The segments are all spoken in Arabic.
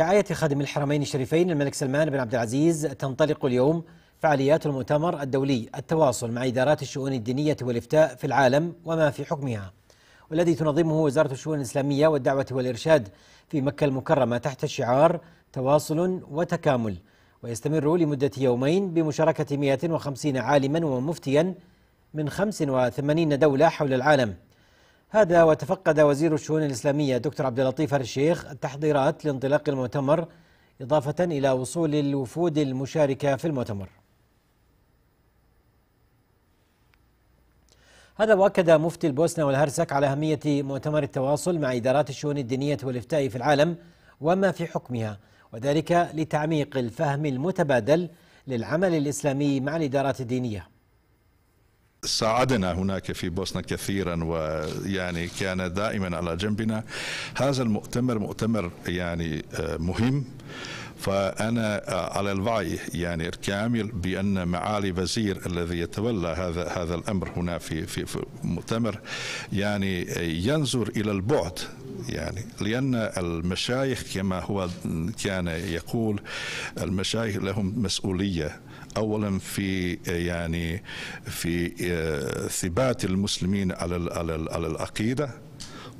برعاية خادم الحرمين الشريفين الملك سلمان بن عبد العزيز تنطلق اليوم فعاليات المؤتمر الدولي التواصل مع إدارات الشؤون الدينية والإفتاء في العالم وما في حكمها والذي تنظمه وزارة الشؤون الإسلامية والدعوة والإرشاد في مكة المكرمة تحت الشعار تواصل وتكامل ويستمر لمدة يومين بمشاركة 150 عالما ومفتيا من 85 دولة حول العالم هذا وتفقد وزير الشؤون الإسلامية دكتور عبد اللطيف الشيخ التحضيرات لانطلاق المؤتمر إضافة إلى وصول الوفود المشاركة في المؤتمر هذا وأكد مفتي البوسنة والهرسك على أهمية مؤتمر التواصل مع إدارات الشؤون الدينية والإفتاء في العالم وما في حكمها وذلك لتعميق الفهم المتبادل للعمل الإسلامي مع الإدارات الدينية ساعدنا هناك في بوسنا كثيرا ويعني كان دائما على جنبنا هذا المؤتمر مؤتمر يعني آه، مهم فأنا آه، على الوعي يعني الكامل بأن معالي وزير الذي يتولى هذا هذا الأمر هنا في في, في مؤتمر يعني ينظر إلى البعد يعني لأن المشايخ كما هو كان يقول المشايخ لهم مسؤولية اولا في آه، يعني في آه، ثبات المسلمين على على العقيده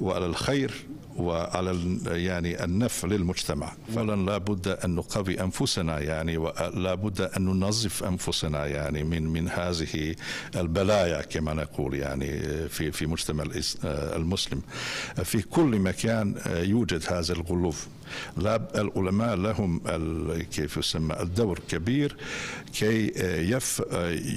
وعلى الخير وعلى يعني النفع للمجتمع فعلا بد أن نقوي أنفسنا يعني ولا بد أن ننظف أنفسنا يعني من من هذه البلايا كما نقول يعني في في مجتمع المسلم في كل مكان يوجد هذا الغلوف لا العلماء لهم كيف يسمى الدور كبير كي يف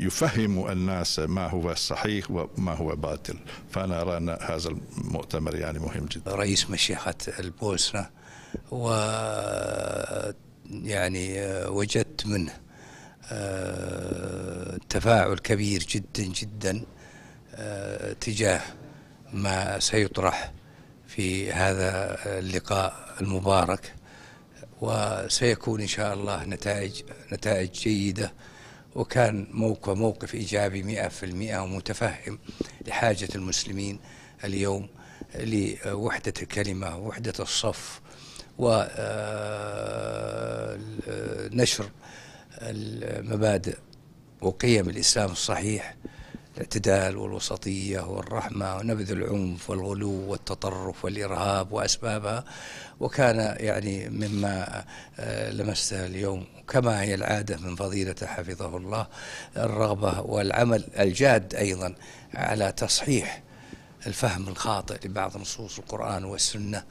يفهموا الناس ما هو صحيح وما هو باطل فأنا أرى هذا المؤتمر الأمر يعني مهم جدا رئيس مشيخة البوسنة و يعني آه، وجدت منه آه، تفاعل كبير جدا جدا آه، تجاه ما سيطرح في هذا اللقاء المبارك وسيكون إن شاء الله نتائج نتائج جيدة وكان موقف موقف إيجابي مئة في المئة ومتفهم لحاجة المسلمين اليوم لوحدة الكلمة ووحدة الصف ونشر آه، المبادئ وقيم الإسلام الصحيح الاعتدال والوسطية والرحمة ونبذ العنف والغلو والتطرف والإرهاب وأسبابها وكان يعني مما آه، لمسته اليوم كما هي العادة من فضيلة حفظه الله الرغبة والعمل الجاد أيضا على تصحيح الفهم الخاطئ لبعض نصوص القرآن والسنة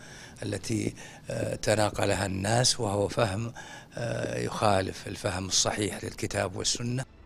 التي آه، تناقلها الناس وهو فهم آه، يخالف الفهم الصحيح للكتاب والسنة